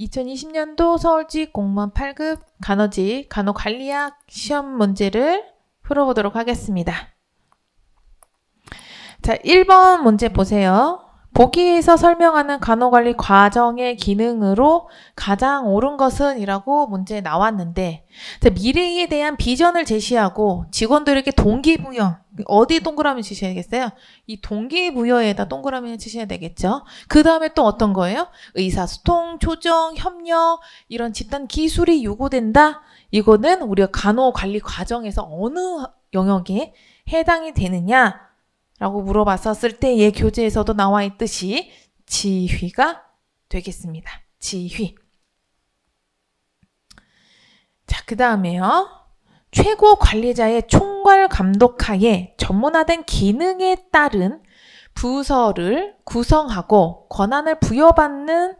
2020년도 서울지 공무원 8급 간호지 간호관리학 시험 문제를 풀어보도록 하겠습니다. 자, 1번 문제 보세요. 보기에서 설명하는 간호관리 과정의 기능으로 가장 옳은 것은 이라고 문제에 나왔는데 미래에 대한 비전을 제시하고 직원들에게 동기부여 어디 동그라미 치셔야겠어요? 이 동기부여에다 동그라미를 치셔야 되겠죠. 그 다음에 또 어떤 거예요? 의사소통, 조정, 협력 이런 집단 기술이 요구된다. 이거는 우리가 간호관리 과정에서 어느 영역에 해당이 되느냐 라고 물어봤었을 때의 교재에서도 나와 있듯이 지휘가 되겠습니다. 지휘. 자, 그 다음에요. 최고 관리자의 총괄 감독하에 전문화된 기능에 따른 부서를 구성하고 권한을 부여받는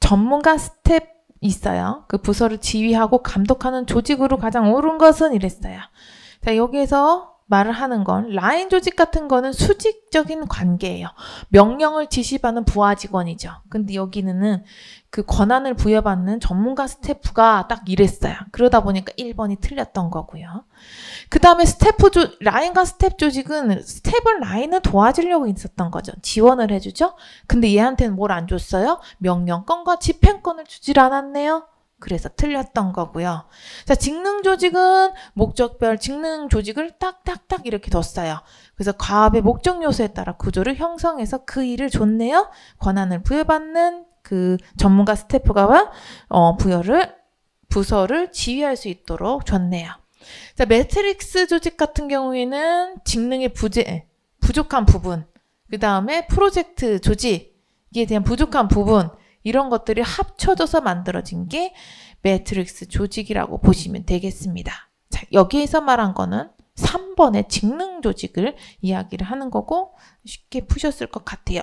전문가 스텝 있어요. 그 부서를 지휘하고 감독하는 조직으로 가장 옳은 것은 이랬어요. 자, 여기에서 말을 하는 건 라인 조직 같은 거는 수직적인 관계예요. 명령을 지시받는 부하 직원이죠. 근데 여기는 그 권한을 부여받는 전문가 스태프가 딱 이랬어요. 그러다 보니까 1번이 틀렸던 거고요. 그 다음에 스태프 조, 라인과 스텝 조직은 스텝은 라인을 도와주려고 있었던 거죠. 지원을 해주죠. 근데 얘한테는 뭘 안 줬어요? 명령권과 집행권을 주질 않았네요. 그래서 틀렸던 거고요. 자, 직능 조직은 목적별 직능 조직을 딱딱딱 이렇게 뒀어요. 그래서 과업의 목적 요소에 따라 구조를 형성해서 그 일을 줬네요. 권한을 부여받는 그 전문가 스태프가 어, 부여를 부서를 지휘할 수 있도록 줬네요. 자, 매트릭스 조직 같은 경우에는 직능의 부재, 부족한 부분, 그 다음에 프로젝트 조직에 대한 부족한 부분, 이런 것들이 합쳐져서 만들어진 게 매트릭스 조직이라고 보시면 되겠습니다. 자, 여기에서 말한 거는 3번의 직능 조직을 이야기를 하는 거고 쉽게 푸셨을 것 같아요.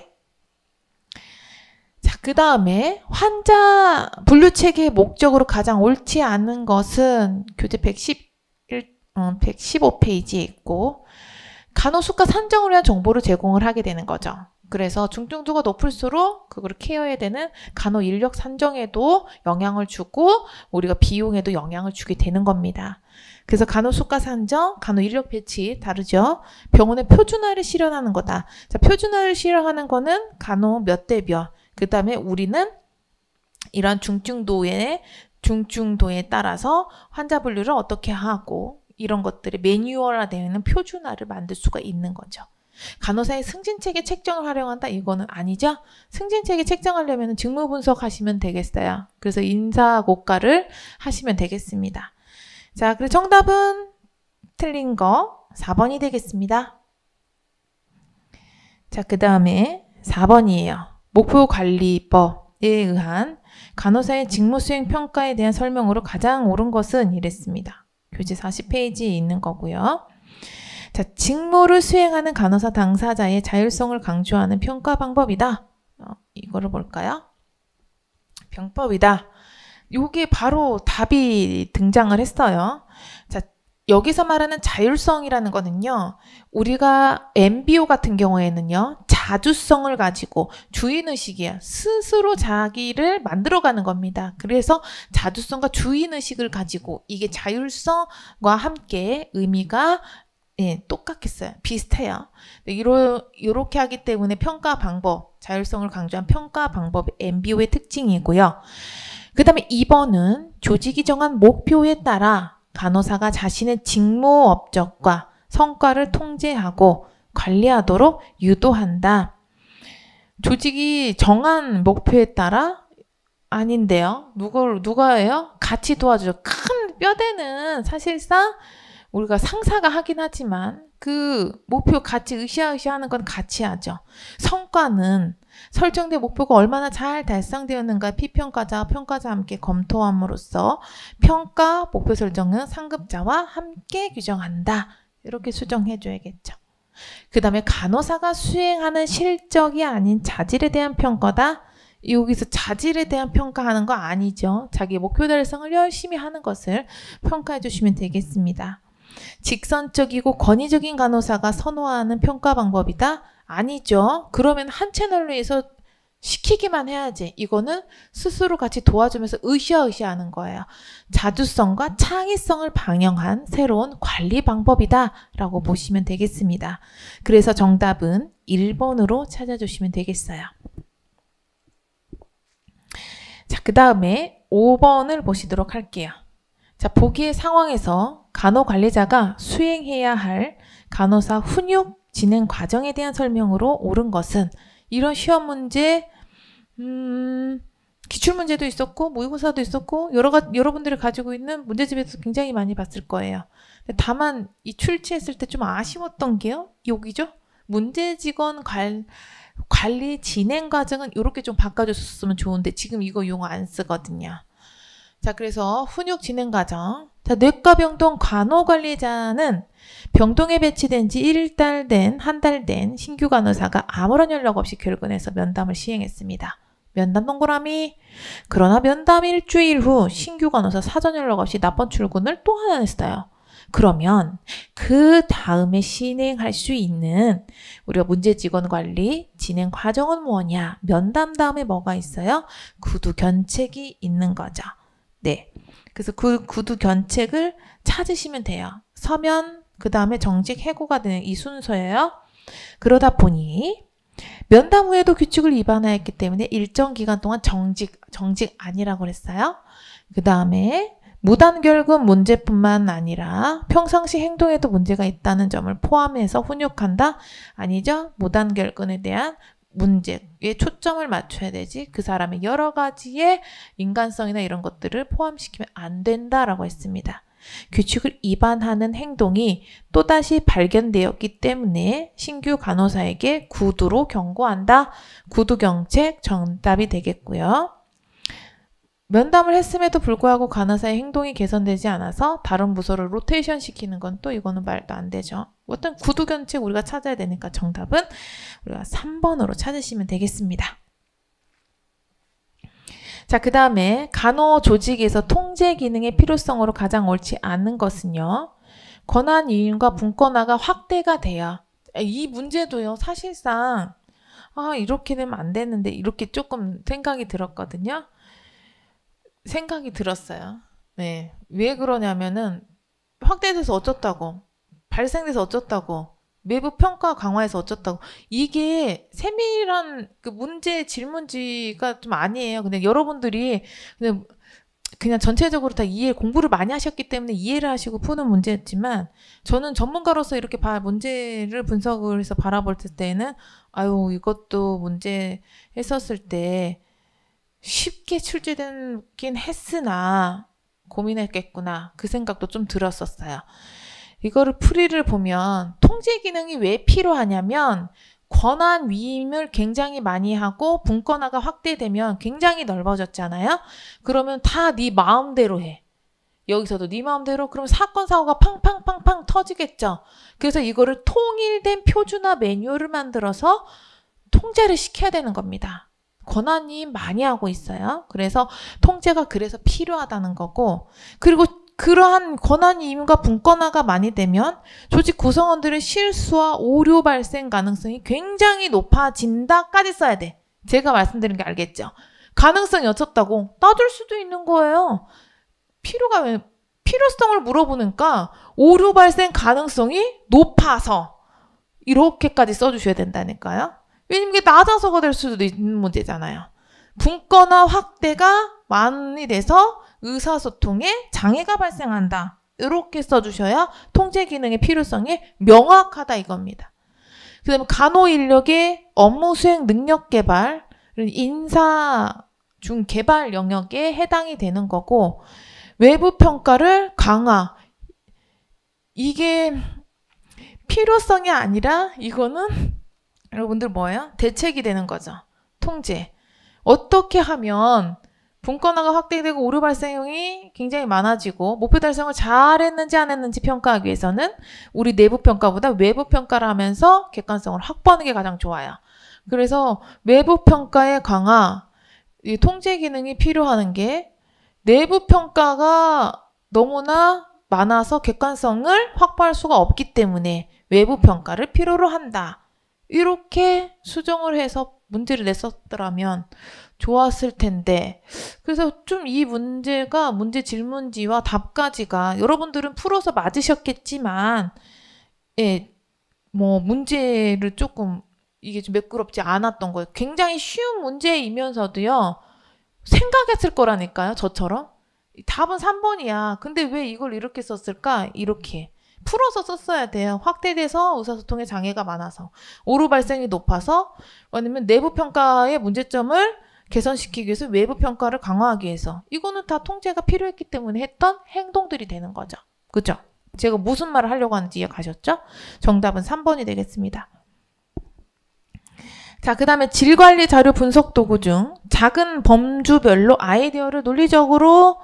자, 그 다음에 환자 분류 체계의 목적으로 가장 옳지 않은 것은 교재 111, 115페이지에 어, 있고 간호수가 산정을 위한 정보를 제공을 하게 되는 거죠. 그래서 중증도가 높을수록 그걸 케어해야 되는 간호 인력 산정에도 영향을 주고 우리가 비용에도 영향을 주게 되는 겁니다. 그래서 간호 수가 산정, 간호 인력 배치 다르죠. 병원의 표준화를 실현하는 거다. 자, 표준화를 실현하는 거는 간호 몇 대 몇. 그다음에 우리는 이러한 중증도에 중증도에 따라서 환자 분류를 어떻게 하고 이런 것들이 매뉴얼화되는 표준화를 만들 수가 있는 거죠. 간호사의 승진체계 책정을 활용한다 이거는 아니죠. 승진체계 책정하려면 직무 분석하시면 되겠어요. 그래서 인사고과를 하시면 되겠습니다. 자, 그리고 정답은 틀린 거 4번이 되겠습니다. 자, 그 다음에 4번이에요. 목표관리법에 의한 간호사의 직무수행 평가에 대한 설명으로 가장 옳은 것은 이랬습니다. 교재 40페이지에 있는 거고요. 자, 직무를 수행하는 간호사 당사자의 자율성을 강조하는 평가 방법이다. 어, 이거를 볼까요? 병법이다. 요게 바로 답이 등장을 했어요. 자, 여기서 말하는 자율성이라는 거는요, 우리가 MBO 같은 경우에는요, 자주성을 가지고 주인의식이야. 스스로 자기를 만들어가는 겁니다. 그래서 자주성과 주인의식을 가지고 이게 자율성과 함께 의미가 예, 똑같겠어요. 비슷해요. 이러, 이렇게 하기 때문에 평가 방법, 자율성을 강조한 평가 방법이 MBO의 특징이고요. 그 다음에 2번은 조직이 정한 목표에 따라 간호사가 자신의 직무 업적과 성과를 통제하고 관리하도록 유도한다. 조직이 정한 목표에 따라 아닌데요. 누가, 누가예요? 같이 도와주죠. 큰 뼈대는 사실상 우리가 상사가 하긴 하지만 그 목표 같이 으쌰으쌰하는 건 같이 하죠. 성과는 설정된 목표가 얼마나 잘 달성되었는가 피평가자, 평가자 함께 검토함으로써 평가 목표 설정은 상급자와 함께 규정한다. 이렇게 수정해 줘야겠죠. 그 다음에 간호사가 수행하는 실적이 아닌 자질에 대한 평가다. 여기서 자질에 대한 평가하는 거 아니죠. 자기 목표 달성을 열심히 하는 것을 평가해 주시면 되겠습니다. 직선적이고 권위적인 간호사가 선호하는 평가 방법이다? 아니죠. 그러면 한 채널로 해서 시키기만 해야지. 이거는 스스로 같이 도와주면서 으쌰으쌰 하는 거예요. 자주성과 창의성을 방영한 새로운 관리 방법이다. 라고 보시면 되겠습니다. 그래서 정답은 1번으로 찾아주시면 되겠어요. 자, 그 다음에 5번을 보시도록 할게요. 자, 보기의 상황에서 간호관리자가 수행해야 할 간호사 훈육 진행 과정에 대한 설명으로 옳은 것은 이런 시험 문제, 음, 기출 문제도 있었고 모의고사도 있었고 여러 가, 여러분들이 가지고 있는 문제집에서 굉장히 많이 봤을 거예요. 다만 이 출제했을 때 좀 아쉬웠던 게요. 여기죠. 문제 직원 관, 관리 진행 과정은 이렇게 좀 바꿔줬으면 좋은데 지금 이거 용어 안 쓰거든요. 자, 그래서 훈육 진행 과정. 자, 뇌과 병동 간호 관리자는 병동에 배치된 지 1달 된, 한 달 된 신규 간호사가 아무런 연락 없이 결근해서 면담을 시행했습니다. 면담 동그라미. 그러나 면담 일주일 후 신규 간호사 사전 연락 없이 납번 출근을 또 하나 했어요. 그러면 그 다음에 진행할 수 있는 우리가 문제 직원 관리 진행 과정은 뭐냐? 면담 다음에 뭐가 있어요? 구두 견책이 있는 거죠. 네. 그래서 그 구두 견책을 찾으시면 돼요. 서면, 그 다음에 정직 해고가 되는 이 순서예요. 그러다 보니 면담 후에도 규칙을 위반하였기 때문에 일정 기간 동안 정직, 정직 아니라고 그랬어요. 그 다음에 무단결금 문제뿐만 아니라 평상시 행동에도 문제가 있다는 점을 포함해서 훈육한다? 아니죠? 무단결근에 대한 문제에 초점을 맞춰야 되지 그 사람의 여러 가지의 인간성이나 이런 것들을 포함시키면 안 된다라고 했습니다. 규칙을 위반하는 행동이 또다시 발견되었기 때문에 신규 간호사에게 구두로 경고한다. 구두 경책 정답이 되겠고요. 면담을 했음에도 불구하고 간호사의 행동이 개선되지 않아서 다른 부서를 로테이션 시키는 건 또 이거는 말도 안 되죠. 어떤 구두견책 우리가 찾아야 되니까 정답은 우리가 3번으로 찾으시면 되겠습니다. 자, 그 다음에 간호 조직에서 통제 기능의 필요성으로 가장 옳지 않은 것은요. 권한 이윤과 분권화가 확대가 돼야 이 문제도요, 사실상 아, 이렇게 되면 안 되는데 이렇게 조금 생각이 들었거든요. 생각이 들었어요. 네. 왜 그러냐면은 확대돼서 어쩌다고 발생돼서 어쩌다고 외부 평가 강화해서 어쩌다고 이게 세밀한 그 문제 질문지가 좀 아니에요. 근데 여러분들이 그냥, 그냥 전체적으로 다 이해 공부를 많이 하셨기 때문에 이해를 하시고 푸는 문제였지만 저는 전문가로서 이렇게 봐, 문제를 분석을 해서 바라볼 때는 아유 이것도 문제 했었을 때 쉽게 출제되긴 했으나 고민했겠구나. 그 생각도 좀 들었었어요. 이거를 풀이를 보면 통제 기능이 왜 필요하냐면 권한 위임을 굉장히 많이 하고 분권화가 확대되면 굉장히 넓어졌잖아요. 그러면 다 네 마음대로 해. 여기서도 네 마음대로 그럼 사건 사고가 팡팡팡팡 터지겠죠. 그래서 이거를 통일된 표준화 매뉴얼을 만들어서 통제를 시켜야 되는 겁니다. 권한이 많이 하고 있어요. 그래서 통제가 그래서 필요하다는 거고 그리고 그러한 권한이임과 분권화가 많이 되면 조직 구성원들의 실수와 오류 발생 가능성이 굉장히 높아진다까지 써야 돼. 제가 말씀드린 게 알겠죠? 가능성이 어쩌다고 따질 수도 있는 거예요. 필요가 왜 필요성을 물어보니까 오류 발생 가능성이 높아서 이렇게까지 써주셔야 된다니까요. 왜냐면 이게 낮아서가 될 수도 있는 문제잖아요. 분권화 확대가 많이 돼서 의사소통에 장애가 발생한다. 이렇게 써주셔야 통제 기능의 필요성이 명확하다 이겁니다. 그 다음에 간호 인력의 업무 수행 능력 개발, 인사 중 개발 영역에 해당이 되는 거고, 외부 평가를 강화. 이게 필요성이 아니라 이거는 여러분들 뭐예요? 대책이 되는 거죠. 통제. 어떻게 하면 분권화가 확대되고 오류 발생이 굉장히 많아지고 목표 달성을 잘했는지 안 했는지 평가하기 위해서는 우리 내부 평가보다 외부 평가를 하면서 객관성을 확보하는 게 가장 좋아요. 그래서 외부 평가의 강화, 이 통제 기능이 필요하는 게 내부 평가가 너무나 많아서 객관성을 확보할 수가 없기 때문에 외부 평가를 필요로 한다. 이렇게 수정을 해서 문제를 냈었더라면 좋았을 텐데. 그래서 좀 이 문제가 문제 질문지와 답까지가 여러분들은 풀어서 맞으셨겠지만, 예, 뭐 문제를 조금 이게 좀 매끄럽지 않았던 거예요. 굉장히 쉬운 문제이면서도요, 생각했을 거라니까요, 저처럼. 답은 3번이야. 근데 왜 이걸 이렇게 썼을까? 이렇게. 풀어서 썼어야 돼요. 확대돼서 의사소통에 장애가 많아서 오류 발생이 높아서 왜냐면 내부 평가의 문제점을 개선시키기 위해서 외부 평가를 강화하기 위해서 이거는 다 통제가 필요했기 때문에 했던 행동들이 되는 거죠. 그죠? 제가 무슨 말을 하려고 하는지 이해 가셨죠? 정답은 3번이 되겠습니다. 자, 그 다음에 질관리 자료 분석 도구 중 작은 범주별로 아이디어를 논리적으로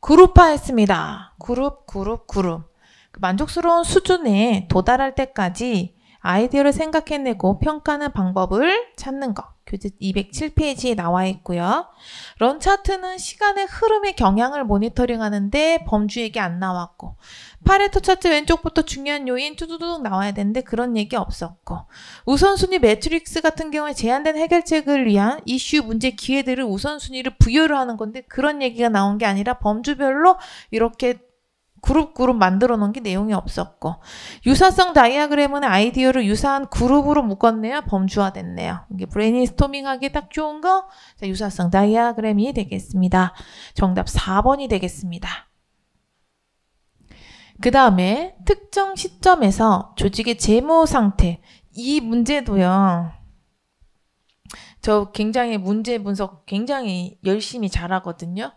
그룹화했습니다. 그룹, 그룹, 그룹. 만족스러운 수준에 도달할 때까지 아이디어를 생각해내고 평가하는 방법을 찾는 것. 교재 207페이지에 나와 있고요. 런 차트는 시간의 흐름의 경향을 모니터링하는데 범주액이 안 나왔고 파레토 차트 왼쪽부터 중요한 요인 두두둑 나와야 되는데 그런 얘기 없었고 우선순위 매트릭스 같은 경우에 제한된 해결책을 위한 이슈 문제 기회들을 우선순위를 부여를 하는 건데 그런 얘기가 나온 게 아니라 범주별로 이렇게 그룹 그룹 만들어 놓은 게 내용이 없었고 유사성 다이아그램은 아이디어를 유사한 그룹으로 묶었네요. 범주화됐네요. 이게 브레인스토밍하기 딱 좋은 거 자, 유사성 다이아그램이 되겠습니다. 정답 4번이 되겠습니다. 그 다음에 특정 시점에서 조직의 재무 상태 이 문제도요. 저 굉장히 문제 분석 굉장히 열심히 잘하거든요.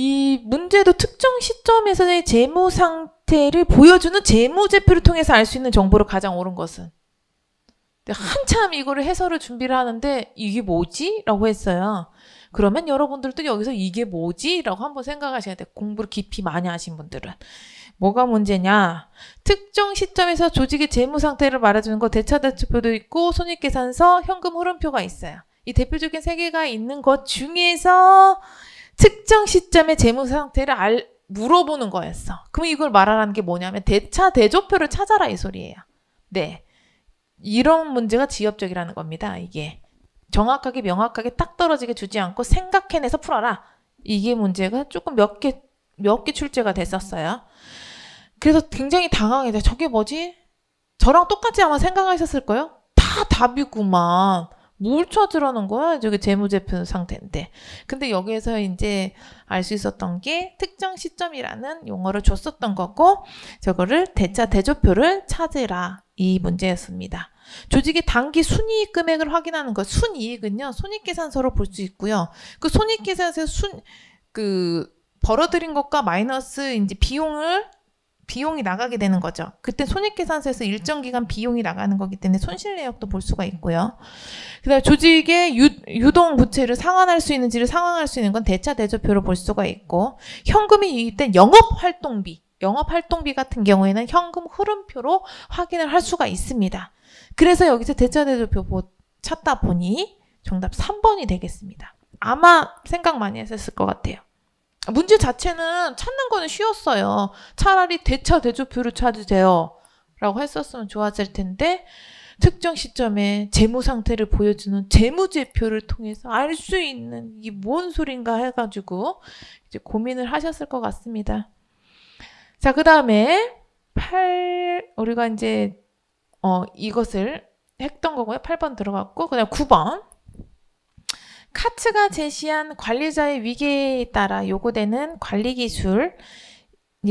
이 문제도 특정 시점에서의 재무 상태를 보여주는 재무제표를 통해서 알 수 있는 정보로 가장 옳은 것은 한참 이거를 해설을 준비를 하는데 이게 뭐지? 라고 했어요. 그러면 여러분들도 여기서 이게 뭐지? 라고 한번 생각하셔야 돼요. 공부를 깊이 많이 하신 분들은. 뭐가 문제냐? 특정 시점에서 조직의 재무 상태를 말해주는 거 대차대표도 있고 손익계산서, 현금 흐름표가 있어요. 이 대표적인 세 개가 있는 것 중에서 특정 시점의 재무 상태를 알, 물어보는 거였어. 그럼 이걸 말하라는 게 뭐냐면 대차 대조표를 찾아라 이 소리예요. 네. 이런 문제가 지엽적이라는 겁니다. 이게 정확하게 명확하게 딱 떨어지게 주지 않고 생각해내서 풀어라. 이게 문제가 조금 몇 개 몇 개 출제가 됐었어요. 그래서 굉장히 당황해요 저게 뭐지? 저랑 똑같이 아마 생각하셨을 거예요. 다 답이구만. 뭘 찾으라는 거야? 저게 재무제표 상태인데. 근데 여기에서 이제 알 수 있었던 게 특정 시점이라는 용어를 줬었던 거고, 저거를 대차 대조표를 찾으라. 이 문제였습니다. 조직의 단기 순이익 금액을 확인하는 거. 순이익은요, 손익계산서로 볼 수 있고요. 그 손익계산서 순, 그, 벌어들인 것과 마이너스 이제 비용을 비용이 나가게 되는 거죠. 그때 손익계산서에서 일정 기간 비용이 나가는 거기 때문에 손실 내역도 볼 수가 있고요. 그다음 조직의 유, 동 부채를 상환할 수 있는지를 상환할 수 있는 건 대차 대조표로 볼 수가 있고 현금이 유입된 영업 활동비, 영업 활동비 같은 경우에는 현금 흐름표로 확인을 할 수가 있습니다. 그래서 여기서 대차 대조표 찾다 보니 정답 3번이 되겠습니다. 아마 생각 많이 했었을 것 같아요. 아, 문제 자체는 찾는 거는 쉬웠어요. 차라리 대차 대조표를 찾으세요. 라고 했었으면 좋았을 텐데, 특정 시점에 재무 상태를 보여주는 재무제표를 통해서 알 수 있는 이게 뭔 소린가 해가지고 이제 고민을 하셨을 것 같습니다. 자, 그 다음에 8, 우리가 이제, 어, 이것을 했던 거고요. 8번 들어갔고, 그냥 9번. 카츠가 제시한 관리자의 위기에 따라 요구되는 관리 기술에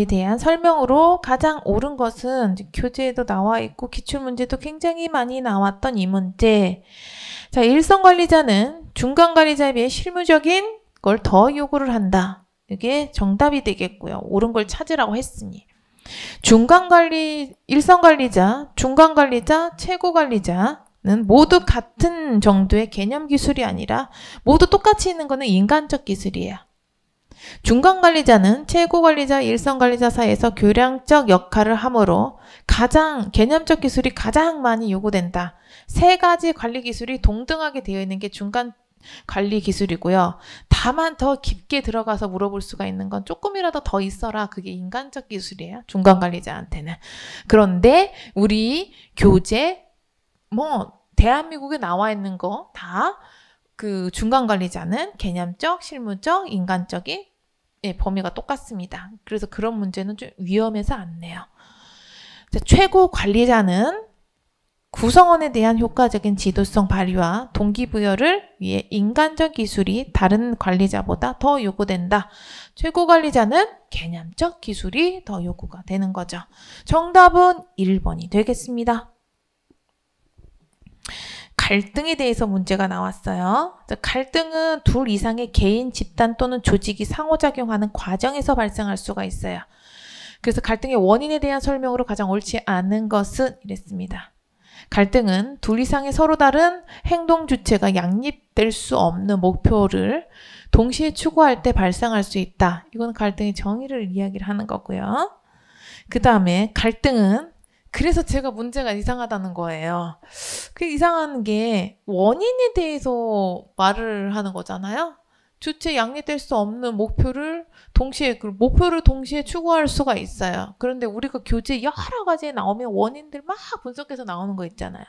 대한 설명으로 가장 옳은 것은 교재에도 나와 있고 기출문제도 굉장히 많이 나왔던 이 문제. 자, 일선 관리자는 중간 관리자에 비해 실무적인 걸 더 요구를 한다. 이게 정답이 되겠고요. 옳은 걸 찾으라고 했으니. 중간 관리, 일선 관리자, 중간 관리자, 최고 관리자. 모두 같은 정도의 개념 기술이 아니라 모두 똑같이 있는 것은 인간적 기술이에요. 중간 관리자는 최고 관리자, 일선 관리자 사이에서 교량적 역할을 하므로 가장 개념적 기술이 가장 많이 요구된다. 세 가지 관리 기술이 동등하게 되어 있는 게 중간 관리 기술이고요. 다만 더 깊게 들어가서 물어볼 수가 있는 건 조금이라도 더 있어라. 그게 인간적 기술이에요. 중간 관리자한테는. 그런데 우리 교재, 뭐 대한민국에 나와 있는 거 다 그 중간 관리자는 개념적, 실무적, 인간적인 예, 범위가 똑같습니다. 그래서 그런 문제는 좀 위험해서 안 내요. 자, 최고 관리자는 구성원에 대한 효과적인 지도성 발휘와 동기부여를 위해 인간적 기술이 다른 관리자보다 더 요구된다. 최고 관리자는 개념적 기술이 더 요구가 되는 거죠. 정답은 1번이 되겠습니다. 갈등에 대해서 문제가 나왔어요. 갈등은 둘 이상의 개인, 집단 또는 조직이 상호작용하는 과정에서 발생할 수가 있어요. 그래서 갈등의 원인에 대한 설명으로 가장 옳지 않은 것은 이랬습니다. 갈등은 둘 이상의 서로 다른 행동 주체가 양립될 수 없는 목표를 동시에 추구할 때 발생할 수 있다. 이건 갈등의 정의를 이야기를 하는 거고요. 그 다음에 갈등은 그래서 제가 문제가 이상하다는 거예요. 그 이상한 게 원인에 대해서 말을 하는 거잖아요. 주체 양립될 수 없는 목표를 동시에 그 목표를 동시에 추구할 수가 있어요. 그런데 우리가 교재 여러 가지에 나오면 원인들 막 분석해서 나오는 거 있잖아요.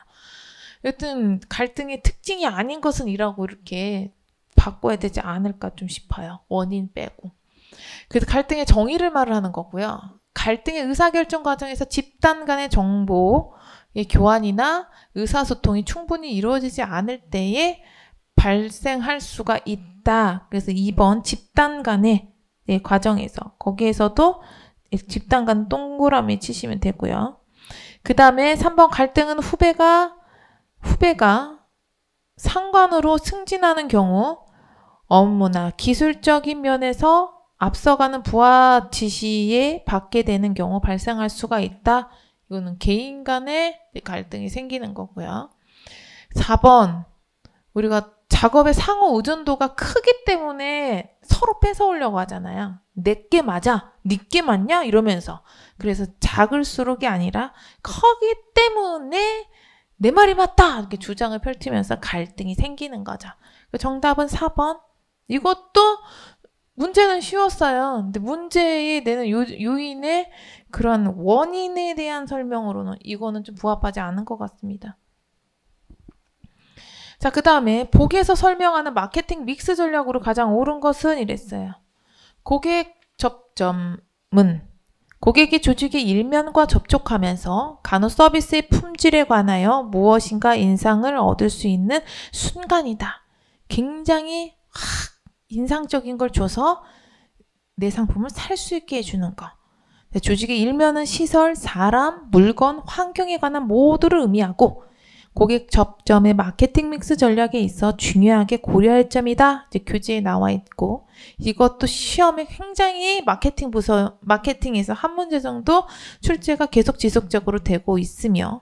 여튼 갈등의 특징이 아닌 것은 이라고 이렇게 바꿔야 되지 않을까 좀 싶어요. 원인 빼고. 그래서 갈등의 정의를 말을 하는 거고요. 갈등의 의사결정 과정에서 집단 간의 정보, 의 교환이나 의사소통이 충분히 이루어지지 않을 때에 발생할 수가 있다. 그래서 2번 집단 간의 네, 과정에서 거기에서도 집단 간 동그라미 치시면 되고요. 그 다음에 3번 갈등은 후배가 후배가 상관으로 승진하는 경우 업무나 기술적인 면에서 앞서가는 부하 지시에 받게 되는 경우 발생할 수가 있다. 이거는 개인 간의 갈등이 생기는 거고요. 4번 우리가 작업의 상호 의존도가 크기 때문에 서로 뺏어오려고 하잖아요. 내 게 맞아, 니게 맞냐 이러면서 그래서 작을수록이 아니라 크기 때문에 내 말이 맞다 이렇게 주장을 펼치면서 갈등이 생기는 거죠. 그 정답은 4번. 이것도 문제는 쉬웠어요. 근데 문제에 내는 요, 요인의 그런 원인에 대한 설명으로는 이거는 좀 부합하지 않은 것 같습니다. 자, 그 다음에 복에서 설명하는 마케팅 믹스 전략으로 가장 옳은 것은 이랬어요. 고객 접점은 고객이 조직의 일면과 접촉하면서 간호 서비스의 품질에 관하여 무엇인가 인상을 얻을 수 있는 순간이다. 굉장히 확 인상적인 걸 줘서 내 상품을 살 수 있게 해주는 것. 조직의 일면은 시설, 사람, 물건, 환경에 관한 모두를 의미하고 고객 접점의 마케팅 믹스 전략에 있어 중요하게 고려할 점이다. 이제 교재에 나와 있고 이것도 시험에 굉장히 마케팅 부서 마케팅에서 한 문제 정도 출제가 계속 지속적으로 되고 있으며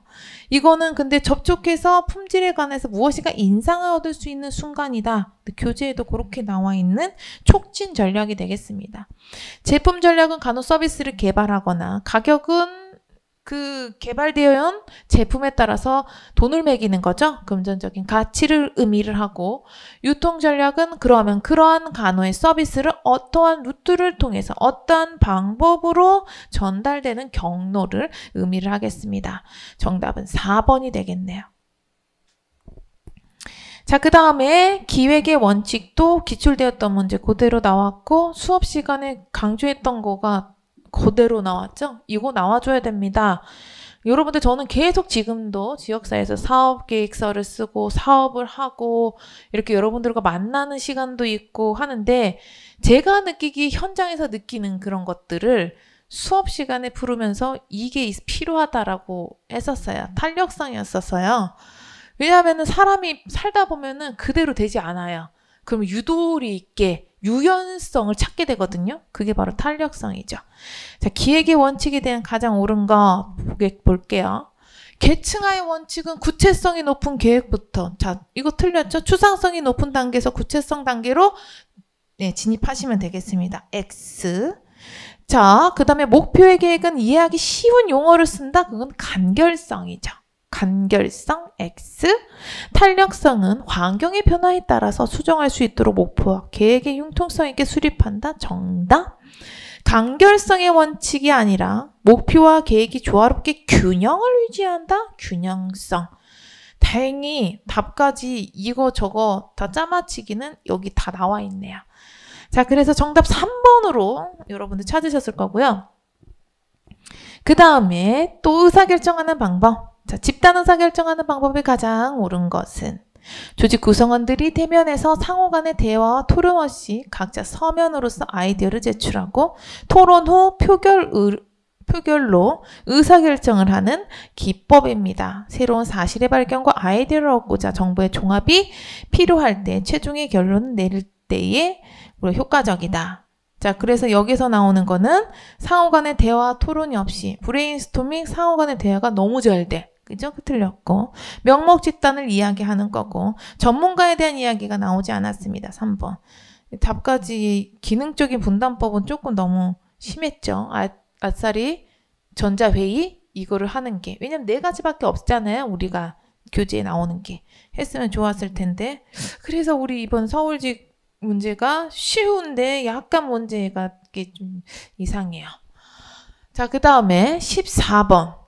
이거는 근데 접촉해서 품질에 관해서 무엇인가 인상을 얻을 수 있는 순간이다. 교재에도 그렇게 나와 있는 촉진 전략이 되겠습니다. 제품 전략은 간호 서비스를 개발하거나 가격은 그 개발되어 온 제품에 따라서 돈을 매기는 거죠. 금전적인 가치를 의미를 하고 유통 전략은 그러면 그러한 간호의 서비스를 어떠한 루트를 통해서 어떠한 방법으로 전달되는 경로를 의미를 하겠습니다. 정답은 4번이 되겠네요. 자, 그 다음에 기획의 원칙도 기출되었던 문제 그대로 나왔고 수업 시간에 강조했던 거가 그대로 나왔죠? 이거 나와줘야 됩니다. 여러분들 저는 계속 지금도 지역사에서 사업 계획서를 쓰고 사업을 하고 이렇게 여러분들과 만나는 시간도 있고 하는데 제가 느끼기 현장에서 느끼는 그런 것들을 수업 시간에 풀으면서 이게 필요하다라고 했었어요. 탄력성이었었어요. 왜냐하면 사람이 살다 보면은 그대로 되지 않아요. 그럼 유도리 있게 유연성을 찾게 되거든요. 그게 바로 탄력성이죠. 자, 기획의 원칙에 대한 가장 옳은 거 보게, 볼게요. 계층화의 원칙은 구체성이 높은 계획부터 자 이거 틀렸죠? 추상성이 높은 단계에서 구체성 단계로 네, 진입하시면 되겠습니다. X 자, 그 다음에 목표의 계획은 이해하기 쉬운 용어를 쓴다? 그건 간결성이죠. 간결성 X, 탄력성은 환경의 변화에 따라서 수정할 수 있도록 목표와 계획의 융통성 있게 수립한다. 정답. 간결성의 원칙이 아니라 목표와 계획이 조화롭게 균형을 유지한다. 균형성. 다행히 답까지 이거 저거 다 짜맞히기는 여기 다 나와 있네요. 자, 그래서 정답 3번으로 여러분들 찾으셨을 거고요. 그 다음에 또 의사결정하는 방법. 자, 집단 의사 결정하는 방법이 가장 옳은 것은 조직 구성원들이 대면에서 상호 간의 대화와 토론 없이 각자 서면으로서 아이디어를 제출하고 토론 후 표결 의, 표결로 의사결정을 하는 기법입니다. 새로운 사실의 발견과 아이디어를 얻고자 정부의 종합이 필요할 때 최종의 결론을 내릴 때에 우리 효과적이다. 자, 그래서 여기서 나오는 거는 상호 간의 대화, 토론이 없이 브레인스토밍, 상호 간의 대화가 너무 잘 돼. 그죠? 틀렸고 명목 집단을 이야기하는 거고 전문가에 대한 이야기가 나오지 않았습니다. 3번 답까지 기능적인 분담법은 조금 너무 심했죠. 아, 아싸리 전자회의 이거를 하는 게 왜냐면 네 가지밖에 없잖아요. 우리가 교재에 나오는 게 했으면 좋았을 텐데 그래서 우리 이번 서울직 문제가 쉬운데 약간 문제가 좀 이상해요. 자, 그 다음에 14번.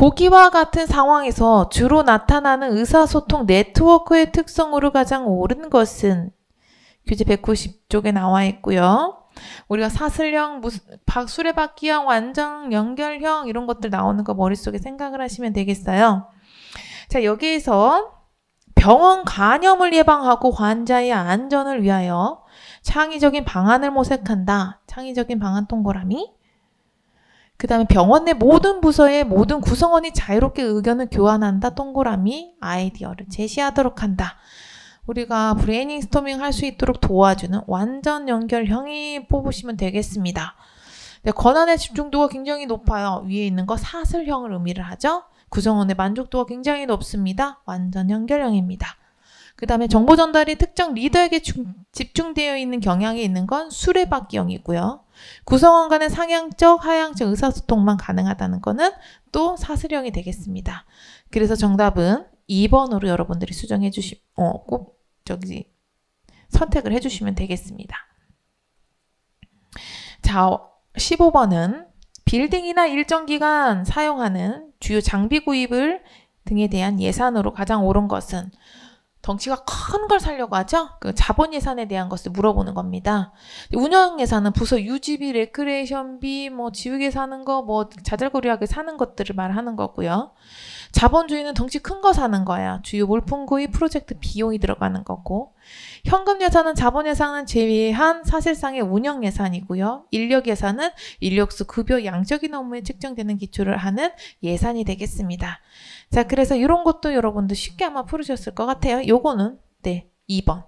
보기와 같은 상황에서 주로 나타나는 의사소통 네트워크의 특성으로 가장 옳은 것은 교재 190쪽에 나와 있고요. 우리가 사슬형, 박수레바퀴형, 완전 연결형 이런 것들 나오는 거 머릿속에 생각을 하시면 되겠어요. 자, 여기에서 병원 간염을 예방하고 환자의 안전을 위하여 창의적인 방안을 모색한다. 창의적인 방안 동그라미. 그 다음에 병원 내 모든 부서의 모든 구성원이 자유롭게 의견을 교환한다. 동그라미 아이디어를 제시하도록 한다. 우리가 브레이닝스토밍 할 수 있도록 도와주는 완전 연결형이 뽑으시면 되겠습니다. 네, 권한의 집중도가 굉장히 높아요. 위에 있는 거 사슬형을 의미를 하죠. 구성원의 만족도가 굉장히 높습니다. 완전 연결형입니다. 그 다음에 정보 전달이 특정 리더에게 중, 집중되어 있는 경향이 있는 건 수레바퀴형이고요. 구성원 간의 상향적, 하향적 의사소통만 가능하다는 것은 또 사실형이 되겠습니다. 그래서 정답은 2번으로 여러분들이 수정해 주시, 어, 꼭, 저기, 선택을 해 주시면 되겠습니다. 자, 15번은 어, 빌딩이나 일정 기간 사용하는 주요 장비 구입을 등에 대한 예산으로 가장 옳은 것은 덩치가 큰 걸 살려고 하죠. 그 자본 예산에 대한 것을 물어보는 겁니다. 운영 예산은 부서 유지비, 레크레이션비, 뭐 지우개 사는 거, 뭐 자잘거리하게 사는 것들을 말하는 거고요. 자본주의는 덩치 큰 거 사는 거야. 주요 물품 구입, 프로젝트 비용이 들어가는 거고. 현금 예산은 자본 예산은 제외한 사실상의 운영 예산이고요. 인력 예산은 인력수 급여 양적인 업무에 측정되는 기초를 하는 예산이 되겠습니다. 자, 그래서 이런 것도 여러분들 쉽게 아마 풀으셨을 것 같아요. 요거는, 네, 2번.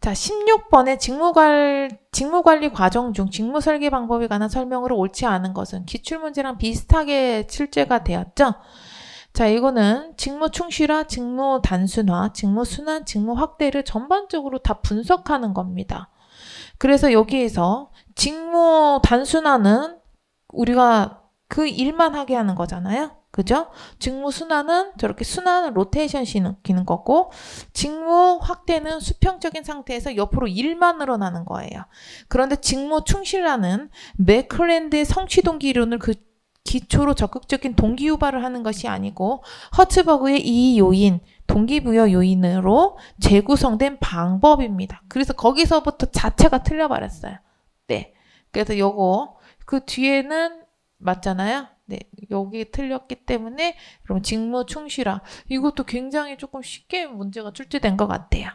자, 1 6번에 직무관, 직무관리 과정 중 직무설계 방법에 관한 설명으로 옳지 않은 것은 기출문제랑 비슷하게 출제가 되었죠? 자, 이거는 직무 충실화, 직무 단순화, 직무 순환, 직무 확대를 전반적으로 다 분석하는 겁니다. 그래서 여기에서 직무 단순화는 우리가 그 일만 하게 하는 거잖아요? 그죠? 직무 순환은 저렇게 순환은 로테이션 시키는 거고 직무 확대는 수평적인 상태에서 옆으로 일만 늘어나는 거예요. 그런데 직무 충실화는 맥클랜드의 성취동기 이론을 그 기초로 적극적인 동기 유발을 하는 것이 아니고 허츠버그의 이 요인 동기부여 요인으로 재구성된 방법입니다. 그래서 거기서부터 자체가 틀려버렸어요. 네. 그래서 요거 그 뒤에는 맞잖아요. 네, 여기 틀렸기 때문에 그럼 직무 충실화 이것도 굉장히 조금 쉽게 문제가 출제된 것 같아요.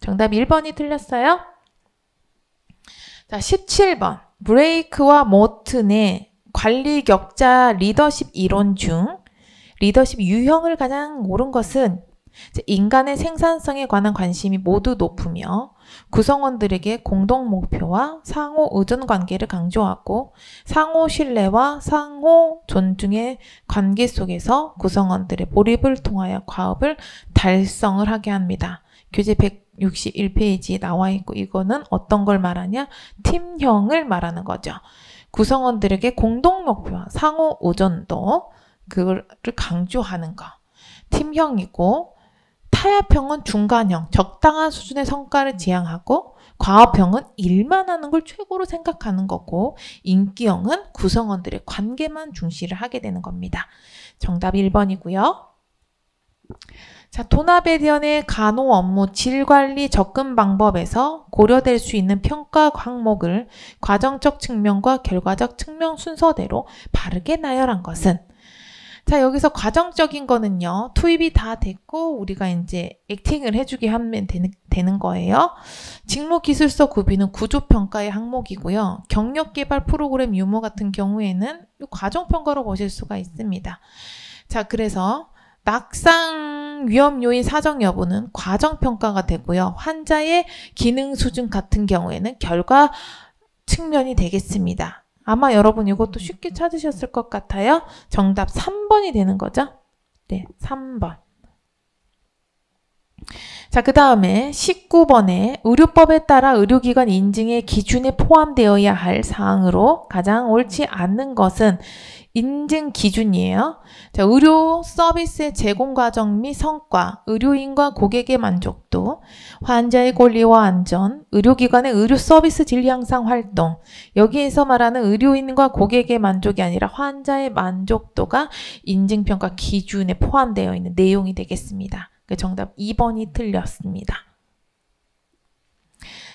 정답 1번이 틀렸어요. 자, 17번 브레이크와 모튼의 관리 격자 리더십 이론 중 리더십 유형을 가장 옳은 것은 인간의 생산성에 관한 관심이 모두 높으며 구성원들에게 공동 목표와 상호 의존 관계를 강조하고 상호 신뢰와 상호 존중의 관계 속에서 구성원들의 몰입을 통하여 과업을 달성을 하게 합니다. 교재 161페이지에 나와 있고 이거는 어떤 걸 말하냐? 팀형을 말하는 거죠. 구성원들에게 공동 목표와 상호 의존도 그걸 강조하는 거. 팀형이고 타협형은 중간형, 적당한 수준의 성과를 지향하고 과업형은 일만 하는 걸 최고로 생각하는 거고 인기형은 구성원들의 관계만 중시를 하게 되는 겁니다. 정답 1번이고요. 자, 도나베디언의 간호 업무 질관리 접근 방법에서 고려될 수 있는 평가 항목을 과정적 측면과 결과적 측면 순서대로 바르게 나열한 것은 자, 여기서 과정적인 거는요. 투입이 다 됐고 우리가 이제 액팅을 해주게 하면 되는, 되는 거예요. 직무기술서 구비는 구조평가의 항목이고요. 경력개발 프로그램 유머 같은 경우에는 과정평가로 보실 수가 있습니다. 자, 그래서 낙상 위험 요인 사정 여부는 과정평가가 되고요. 환자의 기능 수준 같은 경우에는 결과 측면이 되겠습니다. 아마 여러분 이것도 음, 쉽게 음. 찾으셨을 것 같아요. 정답 3번이 되는 거죠. 네, 3번. 자, 그 다음에 19번에 의료법에 따라 의료기관 인증의 기준에 포함되어야 할 사항으로 가장 옳지 않는 것은 인증 기준이에요. 자, 의료 서비스의 제공 과정 및 성과, 의료인과 고객의 만족도, 환자의 권리와 안전, 의료기관의 의료 서비스 질 향상 활동. 여기에서 말하는 의료인과 고객의 만족이 아니라 환자의 만족도가 인증평가 기준에 포함되어 있는 내용이 되겠습니다. 그 정답 2번이 틀렸습니다.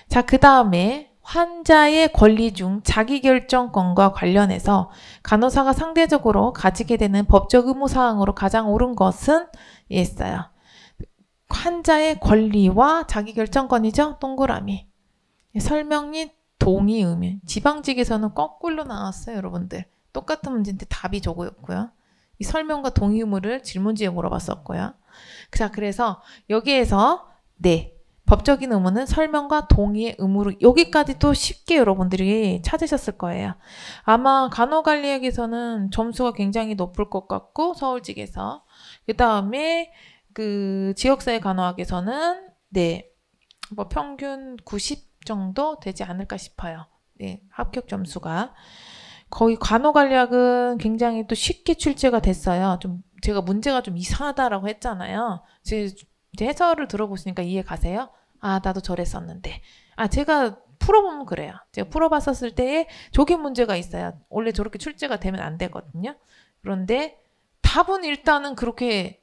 자, 그 다음에 환자의 권리 중 자기결정권과 관련해서 간호사가 상대적으로 가지게 되는 법적 의무사항으로 가장 옳은 것은 예, 있어요. 환자의 권리와 자기결정권이죠. 동그라미. 예, 설명 및 동의 의미. 지방직에서는 거꾸로 나왔어요. 여러분들. 똑같은 문제인데 답이 저거였고요. 이 설명과 동의 의무를 질문지에 물어봤었고요. 자, 그래서 여기에서 네, 법적인 의무는 설명과 동의의 의무로 여기까지도 쉽게 여러분들이 찾으셨을 거예요. 아마 간호관리학에서는 점수가 굉장히 높을 것 같고 서울직에서 그 다음에 그 지역사회 간호학에서는 네뭐 평균 90 정도 되지 않을까 싶어요. 네 합격 점수가 거의 간호관리학은 굉장히 또 쉽게 출제가 됐어요. 좀 제가 문제가 좀 이상하다라고 했잖아요. 제 이제 해설을 들어보시니까 이해 가세요? 아, 나도 저랬었는데. 아, 제가 풀어보면 그래요. 제가 풀어봤었을 때에 저게 문제가 있어요. 원래 저렇게 출제가 되면 안 되거든요. 그런데 답은 일단은 그렇게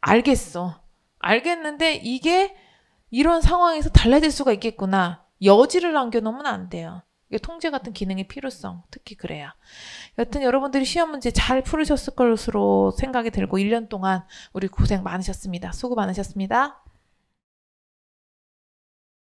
알겠어. 알겠는데 이게 이런 상황에서 달라질 수가 있겠구나. 여지를 남겨놓으면 안 돼요. 통제 같은 기능의 필요성 특히 그래야 여튼 여러분들이 시험 문제 잘 풀으셨을 것으로 생각이 들고 1년 동안 우리 고생 많으셨습니다 수고 많으셨습니다